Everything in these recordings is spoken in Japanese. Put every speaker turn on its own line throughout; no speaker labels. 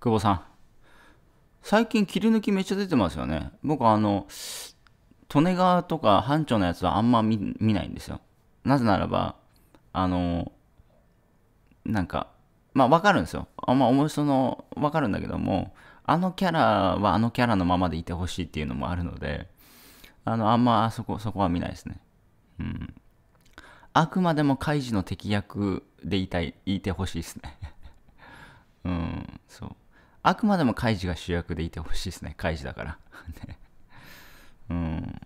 久保さん。最近切り抜きめっちゃ出てますよね。僕あの、利根川とか班長のやつはあんま見ないんですよ。なぜならば、あの、なんか、まあわかるんですよ。あんま面白のわかるんだけども、あのキャラはあのキャラのままでいてほしいっていうのもあるので、あの、あんまあそこ、そこは見ないですね。うん。あくまでもカイジの敵役でいたい、いてほしいですね うん、そう。あくまでもカイジが主役でいてほしいですね。カイジだから。ね、うん。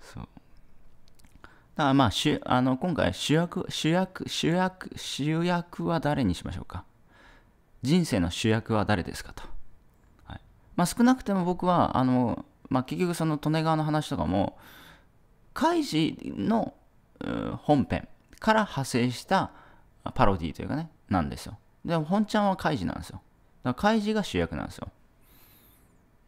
そう。だからまあ、主あの今回主役、主役、主役、主役は誰にしましょうか。人生の主役は誰ですかと。はい、まあ、少なくても僕は、あの、まあ、結局その利根川の話とかも、カイジの本編から派生したパロディというかね、なんですよ。でも本ちゃんはカイジなんですよ。だから開示が主役なんですよ。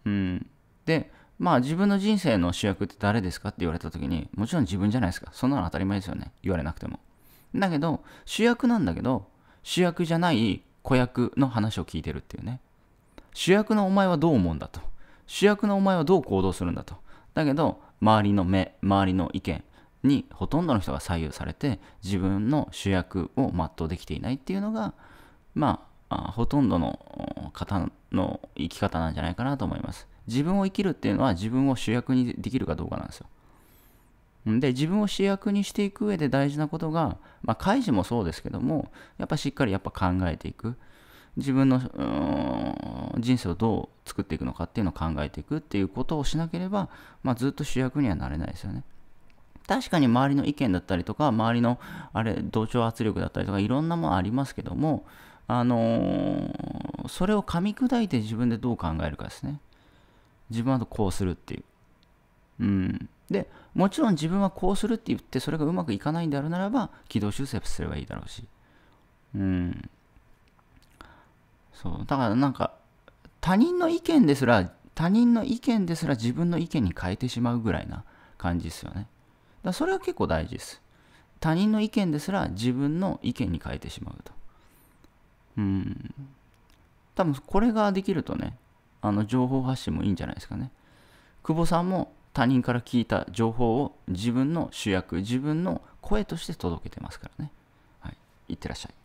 うん。で、まあ自分の人生の主役って誰ですかって言われた時に、もちろん自分じゃないですか。そんなの当たり前ですよね。言われなくても。だけど、主役なんだけど、主役じゃない子役の話を聞いてるっていうね。主役のお前はどう思うんだと。主役のお前はどう行動するんだと。だけど、周りの目、周りの意見にほとんどの人が左右されて、自分の主役を全うできていないっていうのが、まあ、あほとんどの方の生き方なんじゃないかなと思います。自分を生きるっていうのは自分を主役にできるかどうかなんですよ。で自分を主役にしていく上で大事なことが、まあ、開示もそうですけどもやっぱしっかりやっぱ考えていく自分の人生をどう作っていくのかっていうのを考えていくっていうことをしなければ、まあ、ずっと主役にはなれないですよね確かに周りの意見だったりとか周りのあれ同調圧力だったりとかいろんなものありますけどもあのー、それを噛み砕いて自分でどう考えるかですね。自分はこうするっていう。うん。で、もちろん自分はこうするって言って、それがうまくいかないんであるならば、軌道修正すればいいだろうし。うん。そう。だからなんか、他人の意見ですら、他人の意見ですら自分の意見に変えてしまうぐらいな感じですよね。だそれは結構大事です。他人の意見ですら自分の意見に変えてしまうと。多分これができるとねあの情報発信もいいんじゃないですかね久保さんも他人から聞いた情報を自分の主役自分の声として届けてますからね、はい、いってらっしゃい